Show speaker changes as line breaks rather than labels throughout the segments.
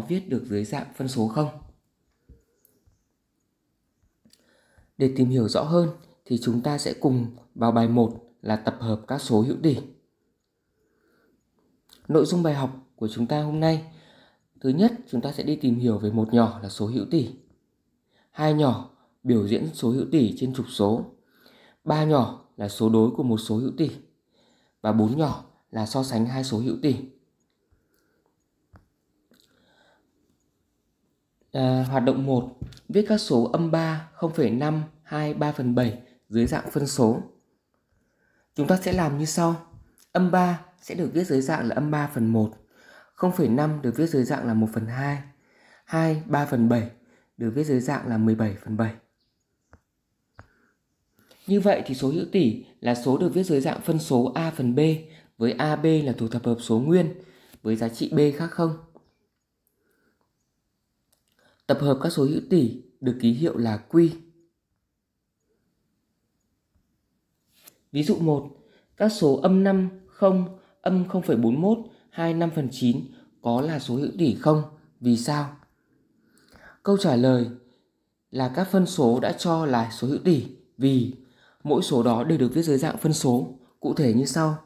có viết được dưới dạng phân số không? Để tìm hiểu rõ hơn thì chúng ta sẽ cùng vào bài 1 là tập hợp các số hữu tỉ. Nội dung bài học của chúng ta hôm nay Thứ nhất, chúng ta sẽ đi tìm hiểu về một nhỏ là số hữu tỉ. Hai nhỏ biểu diễn số hữu tỉ trên trục số. Ba nhỏ là số đối của một số hữu tỉ. Và bốn nhỏ là so sánh hai số hữu tỉ Ờ, hoạt động 1, viết các số âm 3, 0,5, 2, 3 phần 7 dưới dạng phân số. Chúng ta sẽ làm như sau. Âm 3 sẽ được viết dưới dạng là âm 3 phần 1. 0,5 được viết dưới dạng là 1 phần 2. 2, 3 phần 7 được viết dưới dạng là 17 phần 7. Như vậy thì số hữu tỉ là số được viết dưới dạng phân số A phần B với AB là thuộc tập hợp số nguyên với giá trị B khác không. Tập hợp các số hữu tỉ được ký hiệu là Q. Ví dụ 1, các số âm 5, 0, âm 0,41, 25 phần 9 có là số hữu tỉ không? Vì sao? Câu trả lời là các phân số đã cho là số hữu tỉ vì mỗi số đó đều được viết dưới dạng phân số, cụ thể như sau.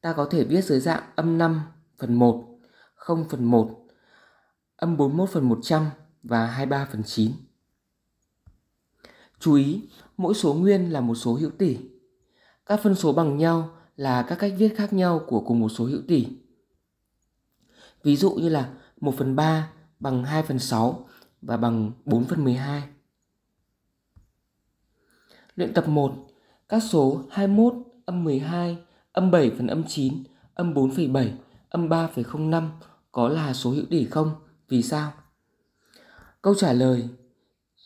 Ta có thể viết dưới dạng âm 5 phần 1, 0 phần 1, âm 41 phần 100, và 23 phần 9. Chú ý, mỗi số nguyên là một số hữu tỉ. Các phân số bằng nhau là các cách viết khác nhau của cùng một số hữu tỉ. Ví dụ như là 1 phần 3 bằng 2 phần 6 và bằng 4 phần 12. Luyện tập 1. Các số 21, âm 12, âm 7 phần âm 9, âm 4,7, âm 3,05 có là số hữu tỉ không? Vì sao? Câu trả lời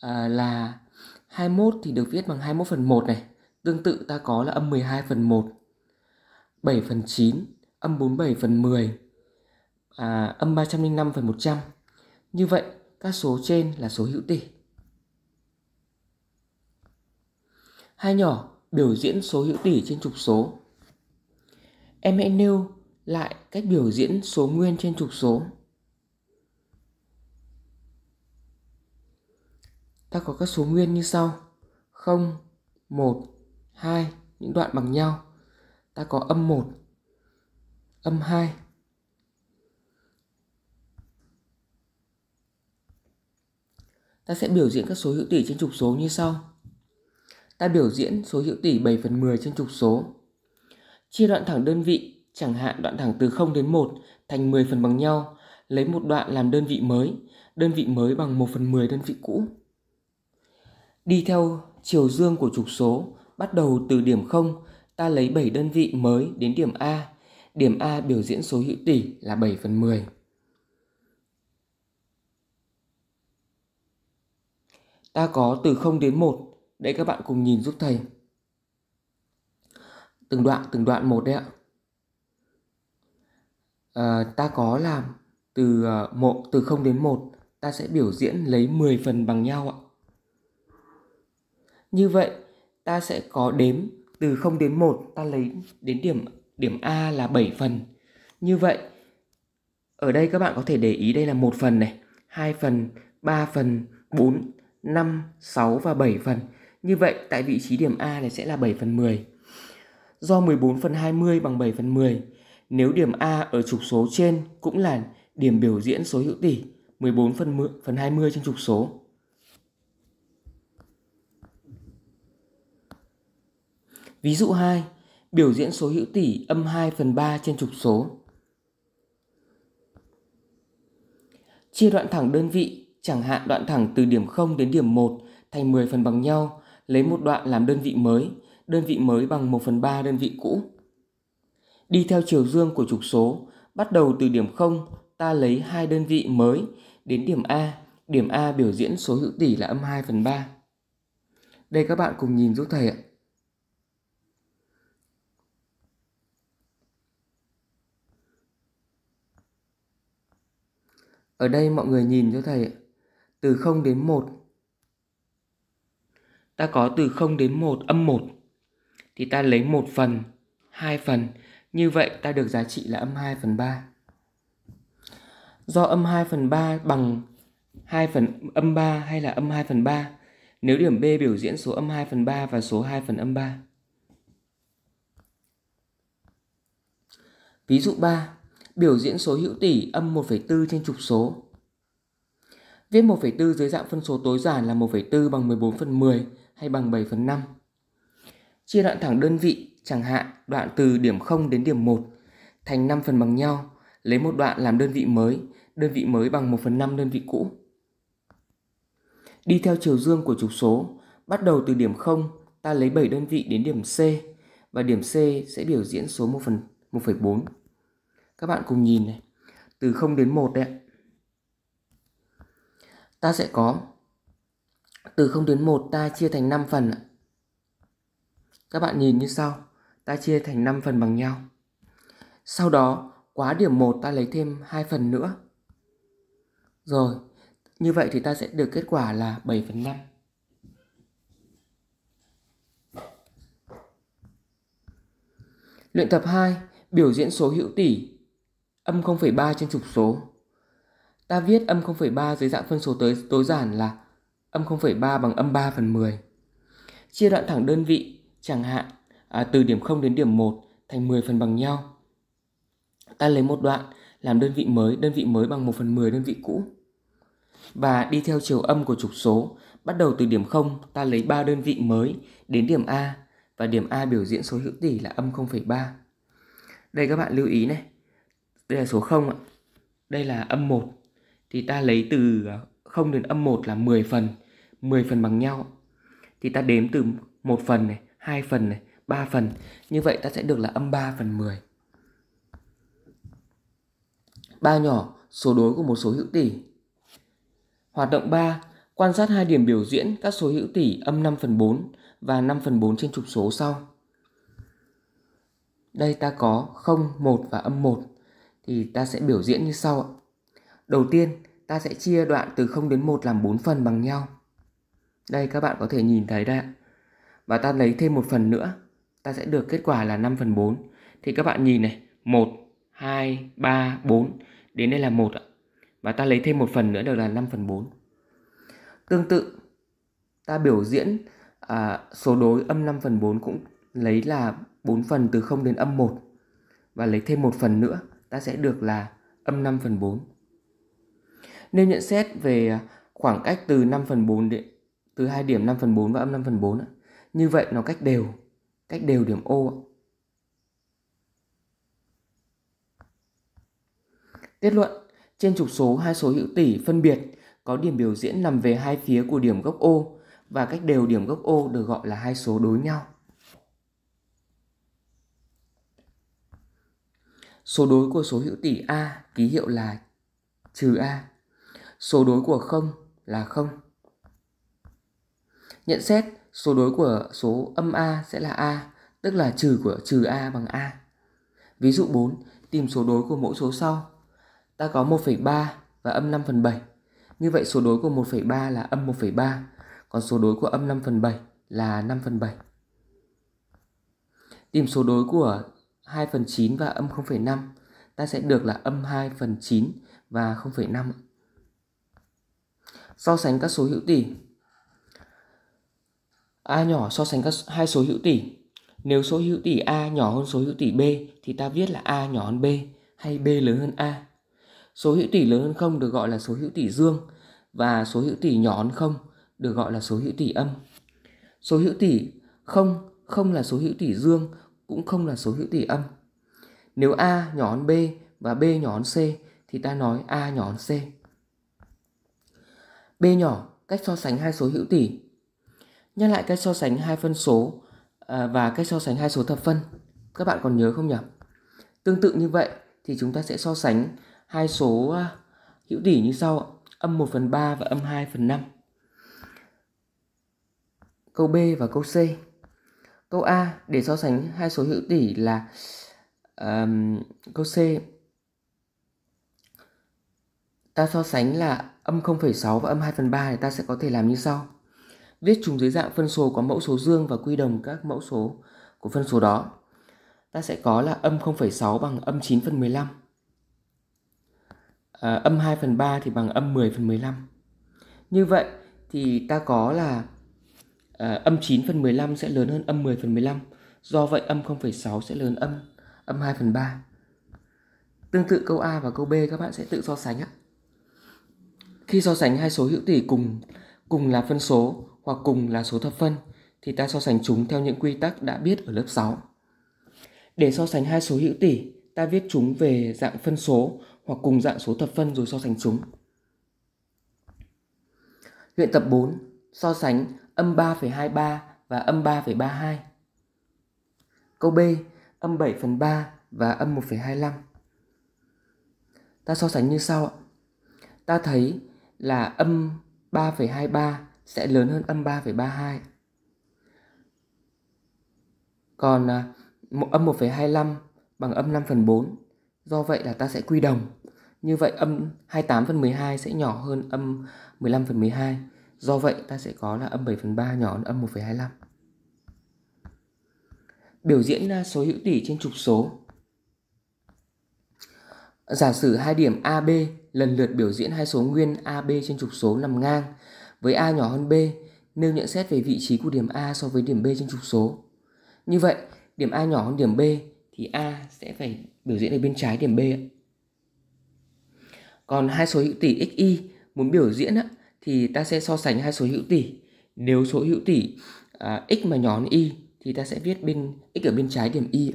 à, là 21 thì được viết bằng 21 phần 1 này. Tương tự ta có là âm 12 phần 1, 7 phần 9, âm 47 phần 10, à, âm 305 phần 100. Như vậy, các số trên là số hữu tỉ. Hai nhỏ biểu diễn số hữu tỉ trên trục số. Em hãy nêu lại cách biểu diễn số nguyên trên trục số. ta có các số nguyên như sau. 0, 1, 2, những đoạn bằng nhau. Ta có âm 1, âm 2. Ta sẽ biểu diễn các số hữu tỉ trên trục số như sau. Ta biểu diễn số hữu tỉ 7 phần 10 trên trục số. Chia đoạn thẳng đơn vị, chẳng hạn đoạn thẳng từ 0 đến 1 thành 10 phần bằng nhau, lấy một đoạn làm đơn vị mới, đơn vị mới bằng 1 phần 10 đơn vị cũ. Đi theo chiều dương của trục số, bắt đầu từ điểm 0, ta lấy 7 đơn vị mới đến điểm A. Điểm A biểu diễn số hữu tỷ là 7 phần 10. Ta có từ 0 đến 1. Đấy các bạn cùng nhìn giúp thầy. Từng đoạn, từng đoạn một đấy ạ. À, ta có làm từ, 1, ờ, từ 0 đến 1, ta sẽ biểu diễn lấy 10 phần bằng nhau ạ. Như vậy, ta sẽ có đếm từ 0 đến 1, ta lấy đến điểm điểm A là 7 phần. Như vậy, ở đây các bạn có thể để ý đây là một phần này, hai phần, 3 phần, 4, 5, 6 và 7 phần. Như vậy, tại vị trí điểm A này sẽ là 7 phần 10. Do 14 phần 20 bằng 7 phần 10, nếu điểm A ở trục số trên cũng là điểm biểu diễn số hữu tỉ 14 phần, 10, phần 20 trên trục số Ví dụ 2, biểu diễn số hữu tỉ âm 2 phần 3 trên trục số. Chia đoạn thẳng đơn vị, chẳng hạn đoạn thẳng từ điểm 0 đến điểm 1 thành 10 phần bằng nhau, lấy một đoạn làm đơn vị mới, đơn vị mới bằng 1 phần 3 đơn vị cũ. Đi theo chiều dương của trục số, bắt đầu từ điểm 0, ta lấy hai đơn vị mới đến điểm A, điểm A biểu diễn số hữu tỉ là âm 2 phần 3. Đây các bạn cùng nhìn giúp thầy ạ. Ở đây mọi người nhìn cho thầy Từ 0 đến 1. Ta có từ 0 đến 1 âm 1. Thì ta lấy 1 phần, 2 phần. Như vậy ta được giá trị là âm 2 phần 3. Do âm 2 phần 3 bằng 2 phần âm 3 hay là âm 2 phần 3 nếu điểm B biểu diễn số âm 2 phần 3 và số 2 phần âm 3. Ví dụ 3, biểu diễn số hữu tỉ âm 1,4 trên trục số. Viết 1,4 dưới dạng phân số tối giản là 1,4 bằng 14 phần 10 hay bằng 7 phần 5. Chia đoạn thẳng đơn vị, chẳng hạn đoạn từ điểm 0 đến điểm 1, thành 5 phần bằng nhau, lấy một đoạn làm đơn vị mới, đơn vị mới bằng 1 phần 5 đơn vị cũ. Đi theo chiều dương của trục số, bắt đầu từ điểm 0, ta lấy 7 đơn vị đến điểm C, và điểm C sẽ biểu diễn số 1 phần 1,4. Các bạn cùng nhìn này. Từ 0 đến 1 đấy Ta sẽ có từ 0 đến 1 ta chia thành 5 phần Các bạn nhìn như sau, ta chia thành 5 phần bằng nhau. Sau đó, quá điểm 1 ta lấy thêm hai phần nữa. Rồi, như vậy thì ta sẽ được kết quả là 7 phần 5. Luyện tập 2, biểu diễn số hữu tỉ âm 0,3 trên trục số. Ta viết âm 0,3 dưới dạng phân số tới tối giản là âm 0,3 bằng âm 3 phần 10. Chia đoạn thẳng đơn vị, chẳng hạn à, từ điểm 0 đến điểm 1 thành 10 phần bằng nhau. Ta lấy một đoạn làm đơn vị mới, đơn vị mới bằng 1 phần 10 đơn vị cũ. Và đi theo chiều âm của trục số, bắt đầu từ điểm 0 ta lấy 3 đơn vị mới đến điểm A và điểm A biểu diễn số hữu tỉ là âm 0,3. Đây các bạn lưu ý này, đây là số 0 ạ. Đây là âm 1. Thì ta lấy từ 0 ờ, đến âm 1 là 10 phần. 10 phần bằng nhau. Thì ta đếm từ 1 phần này, 2 phần này, 3 phần. Như vậy ta sẽ được là âm 3 phần 10. Ba nhỏ, số đối của một số hữu tỷ. Hoạt động 3, quan sát hai điểm biểu diễn các số hữu tỷ âm 5 phần 4 và 5 phần 4 trên trục số sau. Đây ta có 0, 1 và âm 1 thì ta sẽ biểu diễn như sau ạ. Đầu tiên, ta sẽ chia đoạn từ 0 đến 1 làm 4 phần bằng nhau. Đây các bạn có thể nhìn thấy đây ạ. Và ta lấy thêm một phần nữa, ta sẽ được kết quả là 5 phần 4. Thì các bạn nhìn này, 1, 2, 3, 4, đến đây là 1 ạ. Và ta lấy thêm một phần nữa được là 5 phần 4. Tương tự, ta biểu diễn à, số đối âm 5 phần 4 cũng lấy là 4 phần từ 0 đến âm 1 và lấy thêm một phần nữa ta sẽ được là âm 5 phần 4. Nếu nhận xét về khoảng cách từ 5 phần 4 đến, từ hai điểm 5 phần 4 và âm 5 phần 4 như vậy nó cách đều, cách đều điểm O. Kết luận, trên trục số hai số hữu tỉ phân biệt có điểm biểu diễn nằm về hai phía của điểm gốc O và cách đều điểm gốc O được gọi là hai số đối nhau. Số đối của số hữu tỉ A ký hiệu là trừ A. Số đối của không là không. Nhận xét số đối của số âm A sẽ là A, tức là trừ của trừ A bằng A. Ví dụ 4, tìm số đối của mỗi số sau. Ta có 1,3 và âm 5 phần 7. Như vậy số đối của 1,3 là âm 1,3, còn số đối của âm 5 phần 7 là 5 phần 7. Tìm số đối của 2 phần 9 và âm 0,5 ta sẽ được là âm 2 phần 9 và 0,5 so sánh các số hữu tỉ A nhỏ so sánh các hai số hữu tỉ nếu số hữu tỉ A nhỏ hơn số hữu tỉ B thì ta viết là A nhỏ hơn B hay B lớn hơn A số hữu tỉ lớn hơn không được gọi là số hữu tỉ dương và số hữu tỉ nhỏ hơn không được gọi là số hữu tỉ âm số hữu tỉ không không là số hữu tỉ dương cũng không là số hữu tỉ âm. Nếu A nhỏ hơn B và B nhỏ hơn C thì ta nói A nhỏ hơn C. B nhỏ, cách so sánh hai số hữu tỉ. Nhắc lại cách so sánh hai phân số à, và cách so sánh hai số thập phân. Các bạn còn nhớ không nhỉ? Tương tự như vậy thì chúng ta sẽ so sánh hai số à, hữu tỉ như sau âm 1 phần 3 và âm 2 phần 5. Câu B và câu C. Câu A để so sánh hai số hữu tỉ là um, câu C ta so sánh là âm 0,6 và âm 2 phần 3 thì ta sẽ có thể làm như sau. Viết chúng dưới dạng phân số có mẫu số dương và quy đồng các mẫu số của phân số đó. Ta sẽ có là âm 0,6 bằng âm 9 phần 15. À, ờ, âm 2 phần 3 thì bằng âm 10 phần 15. Như vậy thì ta có là à, âm 9 phần 15 sẽ lớn hơn âm 10 phần 15. Do vậy âm 0,6 sẽ lớn âm âm 2 phần 3. Tương tự câu A và câu B các bạn sẽ tự so sánh ạ. Khi so sánh hai số hữu tỉ cùng cùng là phân số hoặc cùng là số thập phân thì ta so sánh chúng theo những quy tắc đã biết ở lớp 6. Để so sánh hai số hữu tỉ, ta viết chúng về dạng phân số hoặc cùng dạng số thập phân rồi so sánh chúng. Luyện tập 4. So sánh âm 3,23 và âm 3,32. Câu B, âm 7 phần 3 và âm 1,25. Ta so sánh như sau ạ. Ta thấy là âm 3,23 sẽ lớn hơn âm 3,32. Còn à, một âm 1,25 bằng âm 5 phần 4. Do vậy là ta sẽ quy đồng. Như vậy âm 28 phần 12 sẽ nhỏ hơn âm 15 phần 12. Do vậy ta sẽ có là âm 7 phần 3 nhỏ hơn âm 1,25 Biểu diễn à, số hữu tỉ trên trục số Giả sử hai điểm AB lần lượt biểu diễn hai số nguyên AB trên trục số nằm ngang với A nhỏ hơn B nêu nhận xét về vị trí của điểm A so với điểm B trên trục số. Như vậy, điểm A nhỏ hơn điểm B thì A sẽ phải biểu diễn ở bên trái điểm B. Còn hai số hữu tỉ XY muốn biểu diễn thì ta sẽ so sánh hai số hữu tỉ nếu số hữu tỉ à, x mà nhỏ hơn y thì ta sẽ viết bên x ở bên trái điểm y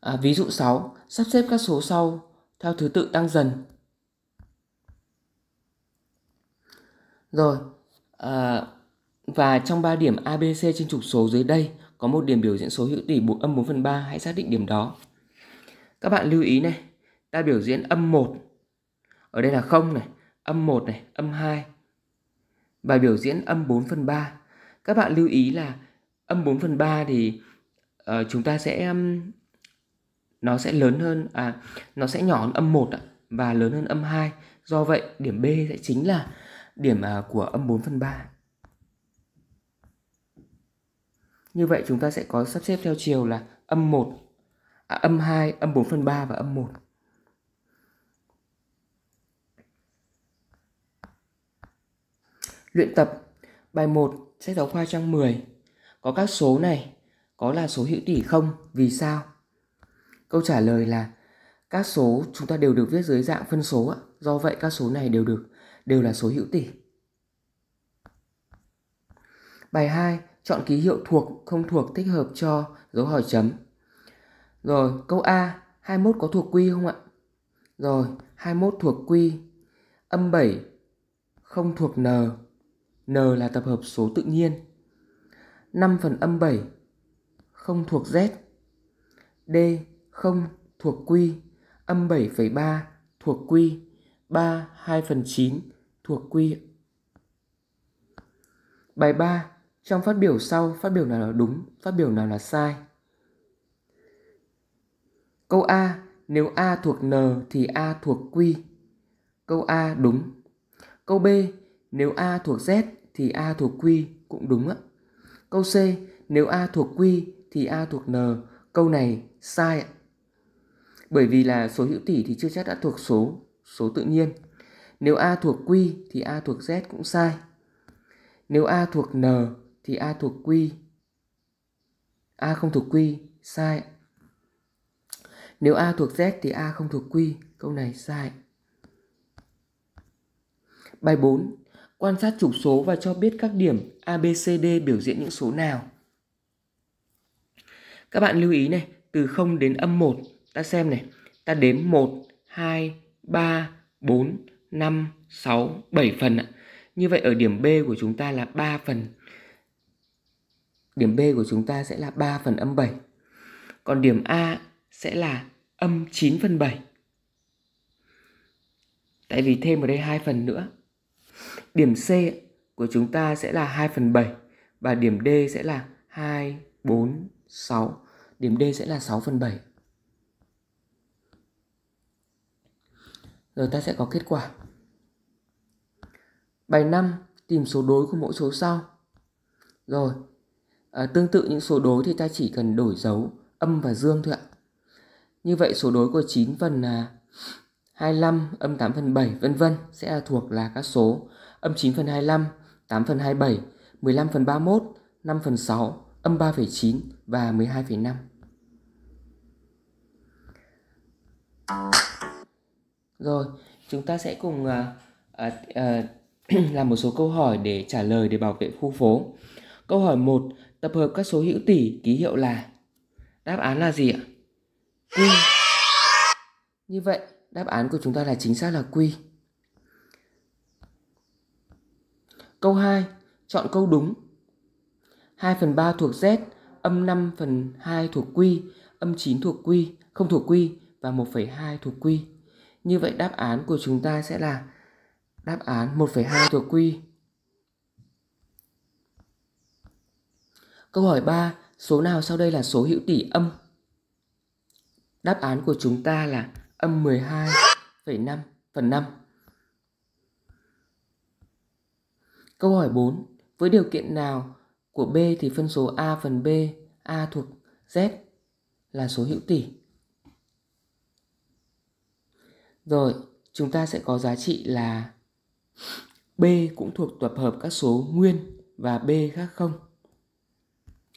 à, ví dụ 6 sắp xếp các số sau theo thứ tự tăng dần rồi à, và trong 3 điểm ABC trên trục số dưới đây có một điểm biểu diễn số hữu tỉ buộc âm 4 phần 3 hãy xác định điểm đó các bạn lưu ý này ta biểu diễn âm 1 ở đây là 0 này, âm 1 này, âm 2. Bài biểu diễn âm 4 phần 3. Các bạn lưu ý là âm 4 phần 3 thì uh, chúng ta sẽ um, nó sẽ lớn hơn à nó sẽ nhỏ hơn âm 1 và lớn hơn âm 2. Do vậy điểm B sẽ chính là điểm à, của âm 4 phần 3. Như vậy chúng ta sẽ có sắp xếp theo chiều là âm 1, à, âm 2, âm 4 phần 3 và âm 1. Luyện tập Bài 1 sách giáo khoa trang 10 Có các số này có là số hữu tỉ không? Vì sao? Câu trả lời là các số chúng ta đều được viết dưới dạng phân số Do vậy các số này đều được đều là số hữu tỉ. Bài 2, chọn ký hiệu thuộc không thuộc thích hợp cho dấu hỏi chấm. Rồi, câu A, 21 có thuộc quy không ạ? Rồi, 21 thuộc quy. Âm 7 không thuộc n. N là tập hợp số tự nhiên. 5 phần âm 7 không thuộc Z. D không thuộc Q, âm 7,3 thuộc Q, 3 2 phần 9 thuộc Q. Bài 3. Trong phát biểu sau, phát biểu nào là đúng, phát biểu nào là sai? Câu A. Nếu A thuộc N thì A thuộc Q. Câu A đúng. Câu B. Nếu A thuộc Z thì A thuộc Q cũng đúng á. Câu C, nếu A thuộc Q thì A thuộc N. Câu này sai ạ. Bởi vì là số hữu tỉ thì chưa chắc đã thuộc số, số tự nhiên. Nếu A thuộc Q thì A thuộc Z cũng sai. Nếu A thuộc N thì A thuộc Q. A không thuộc Q, sai. Nếu A thuộc Z thì A không thuộc Q, câu này sai. Bài 4 quan sát trục số và cho biết các điểm ABCD biểu diễn những số nào. Các bạn lưu ý này, từ 0 đến âm 1, ta xem này, ta đếm 1, 2, 3, 4, 5, 6, 7 phần ạ. Như vậy ở điểm B của chúng ta là 3 phần. Điểm B của chúng ta sẽ là 3 phần âm 7. Còn điểm A sẽ là âm 9 phần 7. Tại vì thêm ở đây hai phần nữa Điểm C của chúng ta sẽ là 2 phần 7 và điểm D sẽ là 2, 4, 6. Điểm D sẽ là 6 phần 7. Rồi ta sẽ có kết quả. Bài 5 tìm số đối của mỗi số sau. Rồi, à, tương tự những số đối thì ta chỉ cần đổi dấu âm và dương thôi ạ. Như vậy số đối của 9 phần là 25, âm 8 phần 7 vân vân sẽ là thuộc là các số âm 9 phần 25, 8 phần 27, 15 phần 31, 5 phần 6, âm 3,9 và 12,5. Rồi, chúng ta sẽ cùng à, à, à làm một số câu hỏi để trả lời để bảo vệ khu phố. Câu hỏi 1, tập hợp các số hữu tỉ ký hiệu là đáp án là gì ạ? Q. Như vậy Đáp án của chúng ta là chính xác là Q. Câu 2, chọn câu đúng. 2 phần 3 thuộc Z, âm 5 phần 2 thuộc Q, âm 9 thuộc Q, không thuộc Q và 1,2 thuộc Q. Như vậy đáp án của chúng ta sẽ là đáp án 1,2 thuộc Q. Câu hỏi 3, số nào sau đây là số hữu tỉ âm? Đáp án của chúng ta là âm 12,5 phần 5. Câu hỏi 4. Với điều kiện nào của B thì phân số A phần B A thuộc Z là số hữu tỉ. Rồi, chúng ta sẽ có giá trị là B cũng thuộc tập hợp các số nguyên và B khác không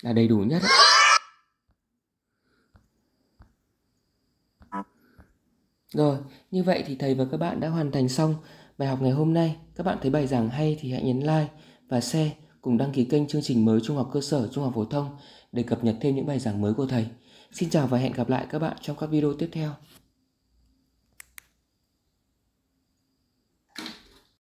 là đầy đủ nhất. Ấy. Rồi, như vậy thì thầy và các bạn đã hoàn thành xong bài học ngày hôm nay. Các bạn thấy bài giảng hay thì hãy nhấn like và share cùng đăng ký kênh chương trình mới Trung học cơ sở, Trung học phổ thông để cập nhật thêm những bài giảng mới của thầy. Xin chào và hẹn gặp lại các bạn trong các video tiếp theo.